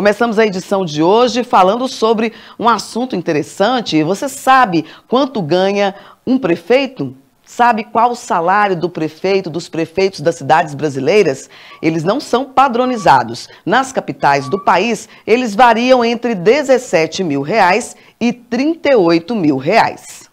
Começamos a edição de hoje falando sobre um assunto interessante. Você sabe quanto ganha um prefeito? Sabe qual o salário do prefeito, dos prefeitos das cidades brasileiras? Eles não são padronizados. Nas capitais do país, eles variam entre 17 mil reais e 38 mil reais.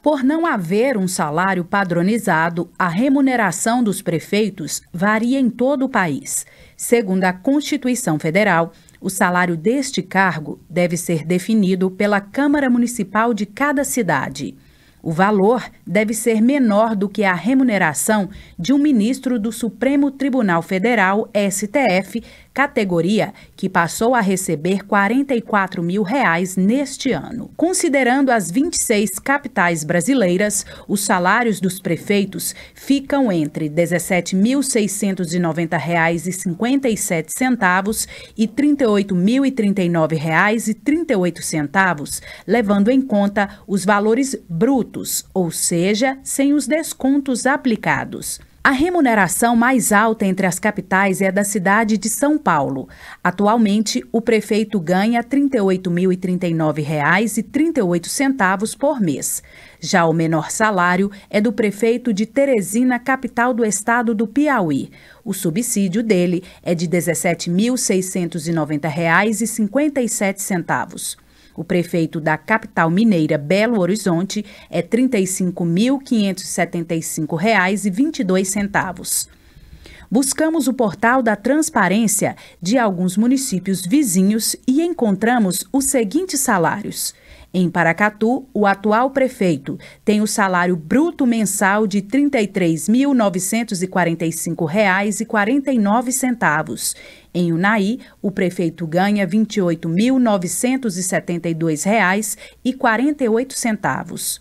Por não haver um salário padronizado, a remuneração dos prefeitos varia em todo o país. Segundo a Constituição Federal, o salário deste cargo deve ser definido pela Câmara Municipal de cada cidade. O valor deve ser menor do que a remuneração de um ministro do Supremo Tribunal Federal, STF, categoria que passou a receber R$ 44 mil reais neste ano. Considerando as 26 capitais brasileiras, os salários dos prefeitos ficam entre R$ 17.690,57 e R$ 38.039,38, levando em conta os valores brutos brutos, ou seja, sem os descontos aplicados. A remuneração mais alta entre as capitais é da cidade de São Paulo. Atualmente, o prefeito ganha R$ 38.039,38 por mês. Já o menor salário é do prefeito de Teresina, capital do estado do Piauí. O subsídio dele é de R$ 17.690,57. O prefeito da capital mineira Belo Horizonte é R$ 35.575,22 buscamos o portal da transparência de alguns municípios vizinhos e encontramos os seguintes salários. Em Paracatu, o atual prefeito tem o salário bruto mensal de R$ 33.945,49. Em Unai, o prefeito ganha R$ 28.972,48.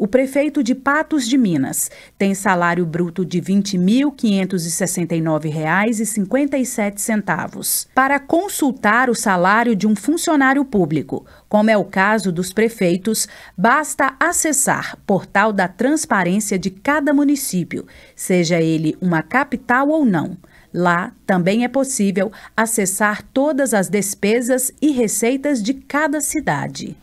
O prefeito de Patos de Minas tem salário bruto de R$ 20.569,57. Para consultar o salário de um funcionário público, como é o caso dos prefeitos, basta acessar o portal da transparência de cada município, seja ele uma capital ou não. Lá também é possível acessar todas as despesas e receitas de cada cidade.